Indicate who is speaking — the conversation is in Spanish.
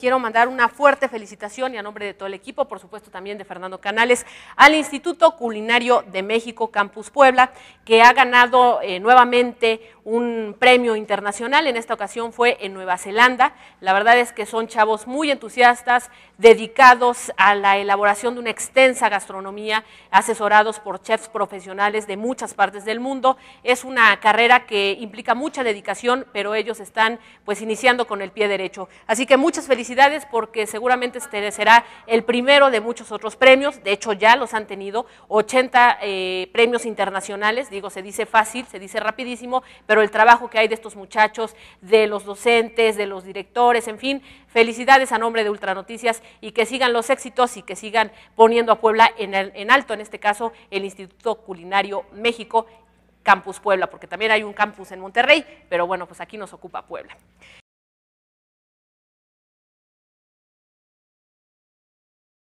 Speaker 1: Quiero mandar una fuerte felicitación y a nombre de todo el equipo, por supuesto también de Fernando Canales, al Instituto Culinario de México Campus Puebla, que ha ganado eh, nuevamente un premio internacional. En esta ocasión fue en Nueva Zelanda. La verdad es que son chavos muy entusiastas, dedicados a la elaboración de una extensa gastronomía, asesorados por chefs profesionales de muchas partes del mundo. Es una carrera que implica mucha dedicación, pero ellos están pues iniciando con el pie derecho. Así que muchas felicidades felicidades porque seguramente este será el primero de muchos otros premios, de hecho ya los han tenido, 80 eh, premios internacionales, digo, se dice fácil, se dice rapidísimo, pero el trabajo que hay de estos muchachos, de los docentes, de los directores, en fin, felicidades a nombre de Ultranoticias y que sigan los éxitos y que sigan poniendo a Puebla en alto, en este caso el Instituto Culinario México Campus Puebla, porque también hay un campus
Speaker 2: en Monterrey, pero bueno, pues aquí nos ocupa Puebla.